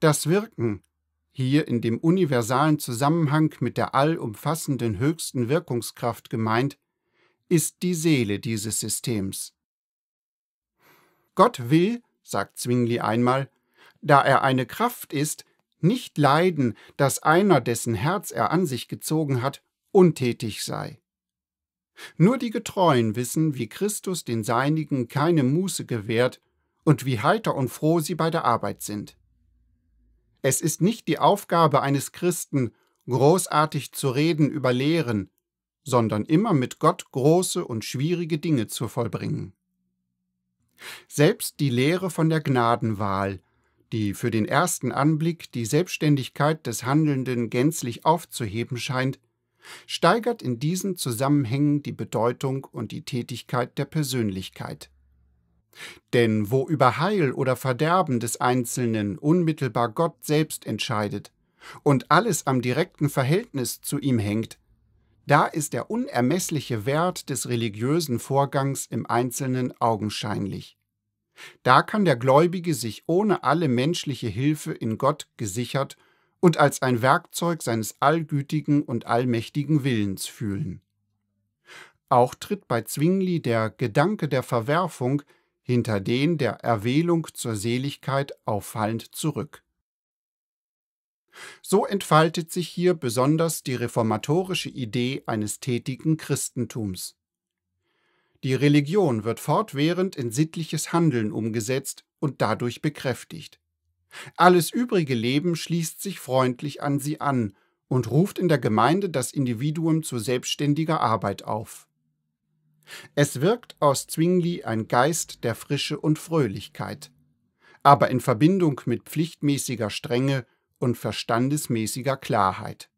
Das Wirken, hier in dem universalen Zusammenhang mit der allumfassenden höchsten Wirkungskraft gemeint, ist die Seele dieses Systems. Gott will, sagt Zwingli einmal, da er eine Kraft ist, nicht leiden, dass einer, dessen Herz er an sich gezogen hat, untätig sei. Nur die Getreuen wissen, wie Christus den Seinigen keine Muße gewährt und wie heiter und froh sie bei der Arbeit sind. Es ist nicht die Aufgabe eines Christen, großartig zu reden über Lehren, sondern immer mit Gott große und schwierige Dinge zu vollbringen. Selbst die Lehre von der Gnadenwahl, die für den ersten Anblick die Selbstständigkeit des Handelnden gänzlich aufzuheben scheint, steigert in diesen Zusammenhängen die Bedeutung und die Tätigkeit der Persönlichkeit. Denn wo über Heil oder Verderben des Einzelnen unmittelbar Gott selbst entscheidet und alles am direkten Verhältnis zu ihm hängt, da ist der unermessliche Wert des religiösen Vorgangs im Einzelnen augenscheinlich. Da kann der Gläubige sich ohne alle menschliche Hilfe in Gott gesichert und als ein Werkzeug seines allgütigen und allmächtigen Willens fühlen. Auch tritt bei Zwingli der Gedanke der Verwerfung hinter den der Erwählung zur Seligkeit auffallend zurück. So entfaltet sich hier besonders die reformatorische Idee eines tätigen Christentums. Die Religion wird fortwährend in sittliches Handeln umgesetzt und dadurch bekräftigt. Alles übrige Leben schließt sich freundlich an sie an und ruft in der Gemeinde das Individuum zu selbstständiger Arbeit auf. Es wirkt aus Zwingli ein Geist der Frische und Fröhlichkeit, aber in Verbindung mit pflichtmäßiger Strenge und verstandesmäßiger Klarheit.